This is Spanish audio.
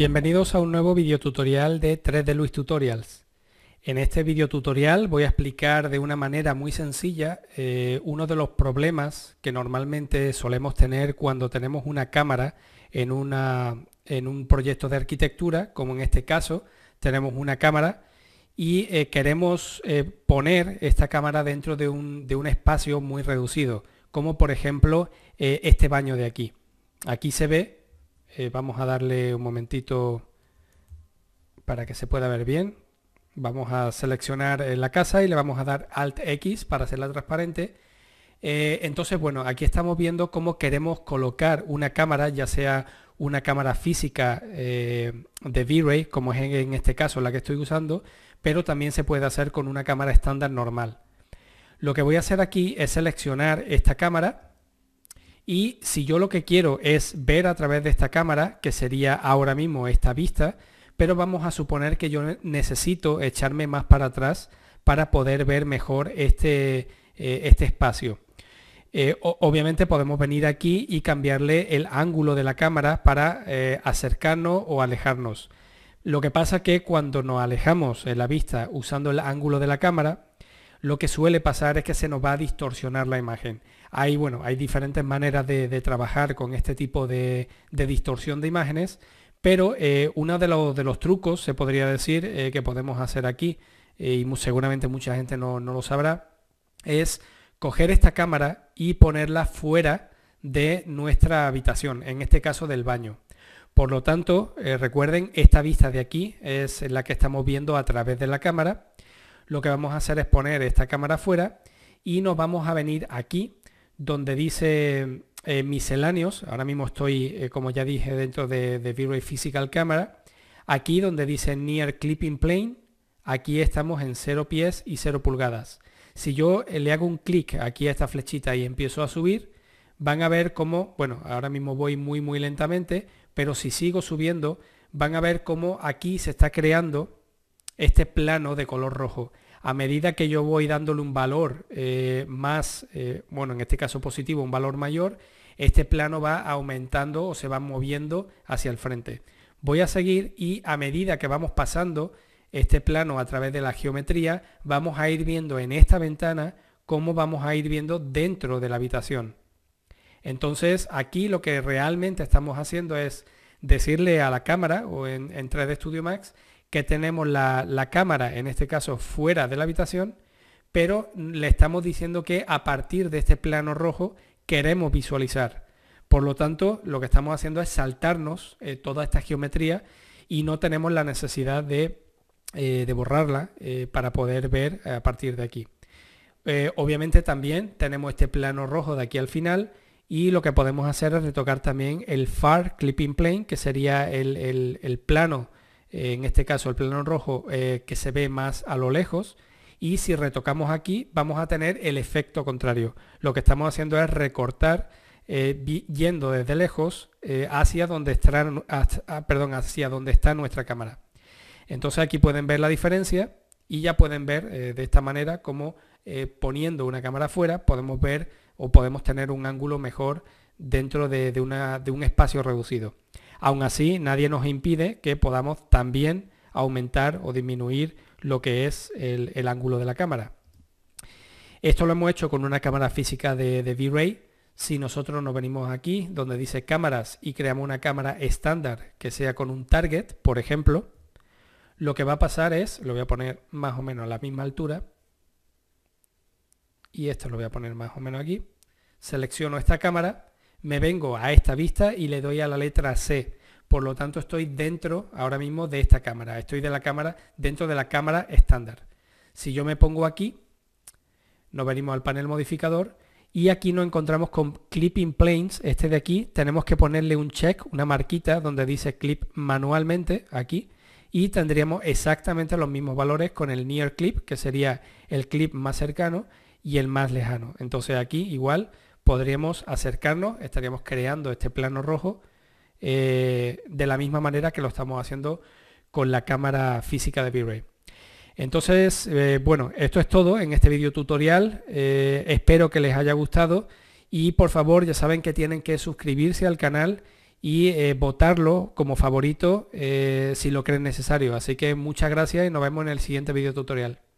Bienvenidos a un nuevo video tutorial de 3D Luis Tutorials. En este video tutorial voy a explicar de una manera muy sencilla eh, uno de los problemas que normalmente solemos tener cuando tenemos una cámara en, un proyecto de arquitectura, como en este caso tenemos una cámara y eh, queremos eh, poner esta cámara dentro de un, espacio muy reducido, como por ejemplo este baño de aquí. Aquí se ve eh, vamos a darle un momentito para que se pueda ver bien. Vamos a seleccionar eh, la casa y le vamos a dar Alt X para hacerla transparente. Eh, entonces, bueno, aquí estamos viendo cómo queremos colocar una cámara, ya sea una cámara física de V-Ray, como es en este caso la que estoy usando, pero también se puede hacer con una cámara estándar normal. Lo que voy a hacer aquí es seleccionar esta cámara y si yo lo que quiero es ver a través de esta cámara, que sería ahora mismo esta vista, pero vamos a suponer que yo necesito echarme más para atrás para poder ver mejor este, eh, este espacio. Eh, obviamente podemos venir aquí y cambiarle el ángulo de la cámara para eh, acercarnos o alejarnos. Lo que pasa que cuando nos alejamos en la vista usando el ángulo de la cámara, lo que suele pasar es que se nos va a distorsionar la imagen. Hay, bueno, hay diferentes maneras de, trabajar con este tipo de, distorsión de imágenes, pero eh, uno de los, de los, trucos, se podría decir, eh, que podemos hacer aquí, eh, y seguramente mucha gente no, no, lo sabrá, es coger esta cámara y ponerla fuera de nuestra habitación, en este caso del baño. Por lo tanto, recuerden, esta vista de aquí es la que estamos viendo a través de la cámara lo que vamos a hacer es poner esta cámara fuera y nos vamos a venir aquí donde dice eh, misceláneos. Ahora mismo estoy, eh, como ya dije, dentro de, de Physical Camera. Aquí donde dice Near Clipping Plane, aquí estamos en 0 pies y 0 pulgadas. Si yo eh, le hago un clic aquí a esta flechita y empiezo a subir, van a ver cómo, bueno, ahora mismo voy muy muy lentamente, pero si sigo subiendo, van a ver cómo aquí se está creando este plano de color rojo. A medida que yo voy dándole un valor eh, más, eh, bueno, en este caso positivo, un valor mayor, este plano va aumentando o se va moviendo hacia el frente. Voy a seguir y a medida que vamos pasando este plano a través de la geometría, vamos a ir viendo en esta ventana cómo vamos a ir viendo dentro de la habitación. Entonces aquí lo que realmente estamos haciendo es decirle a la cámara o en, en 3D Studio Max que tenemos la, cámara, en este caso fuera de la habitación, pero le estamos diciendo que a partir de este plano rojo queremos visualizar. Por lo tanto, lo que estamos haciendo es saltarnos eh, toda esta geometría y no tenemos la necesidad de, eh, de borrarla eh, para poder ver a partir de aquí. obviamente también tenemos este plano rojo de aquí al final y lo que podemos hacer es retocar también el far clipping plane, que sería el, el, el plano en este caso el plano rojo eh, que se ve más a lo lejos. Y si retocamos aquí, vamos a tener el efecto contrario. Lo que estamos haciendo es recortar eh, yendo desde lejos eh, hacia, donde está, ah, perdón, hacia donde está nuestra cámara. Entonces aquí pueden ver la diferencia y ya pueden ver de esta manera como poniendo una cámara afuera podemos ver o podemos tener un ángulo mejor dentro de un espacio reducido. Aún así, nadie nos impide que podamos también aumentar o disminuir lo que es el, ángulo de la cámara. Esto lo hemos hecho con una cámara física de, de V-Ray. Si nosotros nos venimos aquí, donde dice cámaras, y creamos una cámara estándar que sea con un target, por ejemplo, lo que va a pasar es, lo voy a poner más o menos a la misma altura, y esto lo voy a poner más o menos aquí, selecciono esta cámara me vengo a esta vista y le doy a la letra C. Por lo tanto, estoy dentro ahora mismo de esta cámara. Estoy de la cámara dentro de la cámara estándar. Si yo me pongo aquí, nos venimos al panel modificador y aquí nos encontramos con Clipping Planes. Este de aquí tenemos que ponerle un check, una marquita donde dice clip manualmente aquí y tendríamos exactamente los mismos valores con el near clip, que sería el clip más cercano y el más lejano. Entonces aquí igual podríamos acercarnos, estaríamos creando este plano rojo eh, de la misma manera que lo estamos haciendo con la cámara física de V-Ray. Entonces, eh, bueno, esto es todo en este vídeo tutorial. Eh, espero que les haya gustado y por favor ya saben que tienen que suscribirse al canal y votarlo como favorito si lo creen necesario. Así que muchas gracias y nos vemos en el siguiente vídeo tutorial.